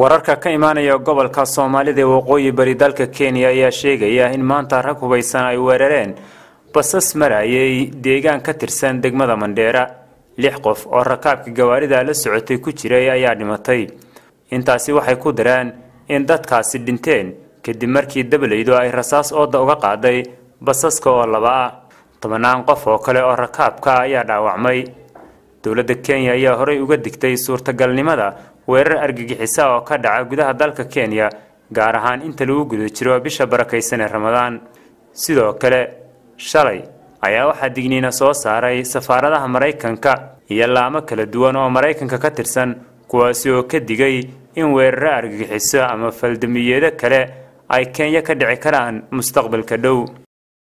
wararka ka imaanaya gobolka soomaalida ee waqooyi bari dalka kenya ayaa sheegaya in maanta rag hubaysan ay weerareen basas marayay deegaan ka tirsan degmada mandheera lix qof oo rakaabka gawaarida la socotay ku jiray ayaa dhimatay intaasi waxay ku dareen in dadkaasi dhinteen kadib markii dabalaydu ay rasaas ooda uga qaaday basaska oo laba ah tobanaan qof oo kale oo rakaabka ayaa dhaawacmay dowladda kenya ayaa horey uga digtay suurtagalnimada weerar argagixisa oo ka dhaca gudaha dalka kenya gaar ahaan inta lagu guda jiro bisha barakaysan ee ramadaan sidoo kale shalay ayaa waxaa digniina soo saaray safaaradaha maraykanka iyo laamo kala duwan oo maraykanka ka tirsan kuwaasi oo ka digay in weeraro argagixiso ama faldambiyeedo kale ay kenya ka dhici karaan mustaqbalka dhow